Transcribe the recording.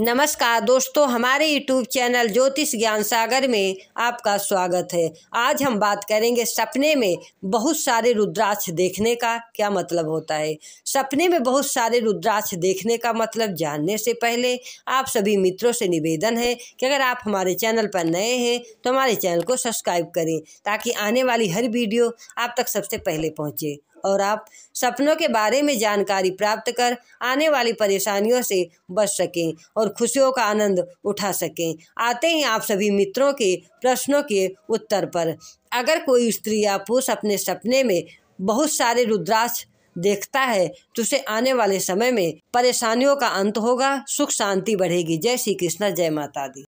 नमस्कार दोस्तों हमारे यूट्यूब चैनल ज्योतिष ज्ञान सागर में आपका स्वागत है आज हम बात करेंगे सपने में बहुत सारे रुद्राक्ष देखने का क्या मतलब होता है सपने में बहुत सारे रुद्राक्ष देखने का मतलब जानने से पहले आप सभी मित्रों से निवेदन है कि अगर आप हमारे चैनल पर नए हैं तो हमारे चैनल को सब्सक्राइब करें ताकि आने वाली हर वीडियो आप तक सबसे पहले पहुँचे और आप सपनों के बारे में जानकारी प्राप्त कर आने वाली परेशानियों से बच सकें और खुशियों का आनंद उठा सकें आते ही आप सभी मित्रों के प्रश्नों के उत्तर पर अगर कोई स्त्री या पुरुष अपने सपने में बहुत सारे रुद्राक्ष देखता है तो उसे आने वाले समय में परेशानियों का अंत होगा सुख शांति बढ़ेगी जय श्री कृष्णा जय माता दी